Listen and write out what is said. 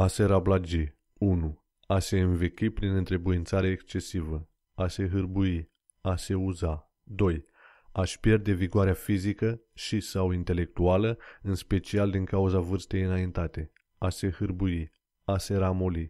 A se rablage. 1. A se învechi prin întrebuințare excesivă. A se hârbui. A se uza. 2. a pierde vigoarea fizică și sau intelectuală, în special din cauza vârstei înaintate. A se hârbui. A se ramoli.